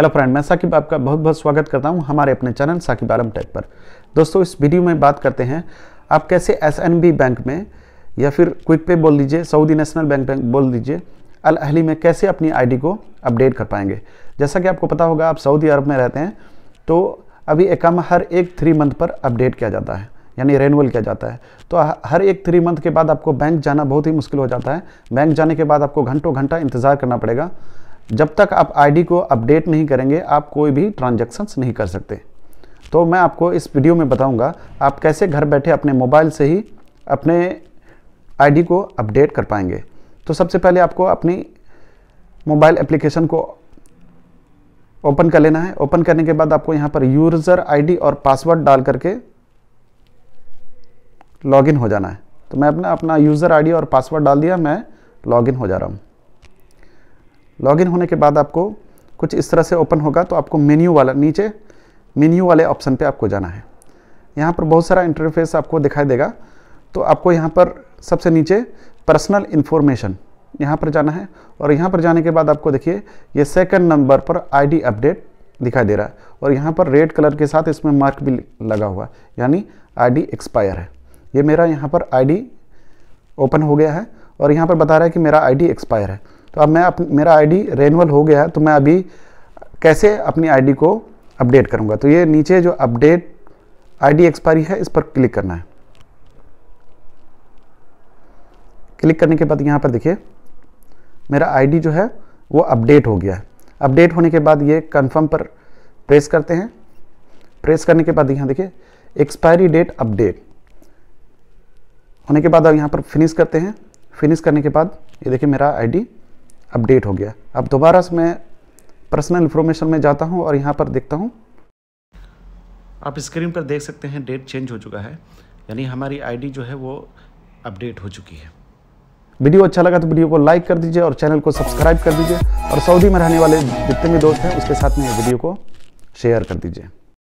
hello friend मैं साकिब आपका बहुत बहुत स्वागत करता हूं हमारे अपने चैनल साकिब आलम टेक पर दोस्तों इस वीडियो में बात करते हैं आप कैसे एसएनबी बैंक में या फिर क्विक पे बोल दीजिए सऊदी नेशनल बैंक बैंक बोल दीजिए अल अहली में कैसे अपनी आईडी को अपडेट कर पाएंगे जैसा कि आपको पता होगा आप सऊदी अरब में रहते हैं तो अभी एकाम हर एक थ्री मंथ पर अपडेट किया जाता है यानी रेनअल किया जाता है तो हर एक थ्री मंथ के बाद आपको बैंक जाना बहुत ही मुश्किल हो जाता है बैंक जाने के बाद आपको घंटों घंटा इंतज़ार करना पड़ेगा जब तक आप आईडी को अपडेट नहीं करेंगे आप कोई भी ट्रांजेक्शन्स नहीं कर सकते तो मैं आपको इस वीडियो में बताऊंगा आप कैसे घर बैठे अपने मोबाइल से ही अपने आईडी को अपडेट कर पाएंगे तो सबसे पहले आपको अपनी मोबाइल एप्लीकेशन को ओपन कर लेना है ओपन करने के बाद आपको यहाँ पर यूज़र आई और पासवर्ड डाल करके लॉगिन हो जाना है तो मैं अपना अपना यूज़र आईडी और पासवर्ड डाल दिया मैं लॉगिन हो जा रहा हूँ लॉगिन होने के बाद आपको कुछ इस तरह से ओपन होगा तो आपको मेन्यू वाला नीचे मेन्यू वाले ऑप्शन पे आपको जाना है यहाँ पर बहुत सारा इंटरफेस आपको दिखाई देगा तो आपको यहाँ पर सबसे नीचे पर्सनल इन्फॉर्मेशन यहाँ पर जाना है और यहाँ पर जाने के बाद आपको देखिए ये सेकंड नंबर पर आईडी अपडेट दिखाई दे रहा है और यहाँ पर रेड कलर के साथ इसमें मार्क भी लगा हुआ है यानी आई एक्सपायर है ये मेरा यहाँ पर आई ओपन हो गया है और यहाँ पर बता रहा है कि मेरा आई एक्सपायर है तो अब मैं अप, मेरा आईडी रेनवल हो गया है तो मैं अभी कैसे अपनी आईडी को अपडेट करूँगा तो ये नीचे जो अपडेट आईडी एक्सपायरी है इस पर क्लिक करना है क्लिक करने के बाद यहाँ पर देखिए मेरा आईडी जो है वो अपडेट हो गया है अपडेट होने के बाद ये कन्फर्म पर प्रेस करते हैं प्रेस करने के बाद यहाँ देखिए एक्सपायरी डेट अपडेट होने के बाद अब यहाँ पर फिनिश करते हैं फिनिश करने के बाद ये देखिए मेरा आईडी अपडेट हो गया अब दोबारा से मैं पर्सनल इन्फॉर्मेशन में जाता हूँ और यहाँ पर देखता हूँ आप स्क्रीन पर देख सकते हैं डेट चेंज हो चुका है यानी हमारी आईडी जो है वो अपडेट हो चुकी है वीडियो अच्छा लगा तो वीडियो को लाइक कर दीजिए और चैनल को सब्सक्राइब कर दीजिए और सऊदी में रहने वाले जितने भी दोस्त हैं उसके साथ में वीडियो को शेयर कर दीजिए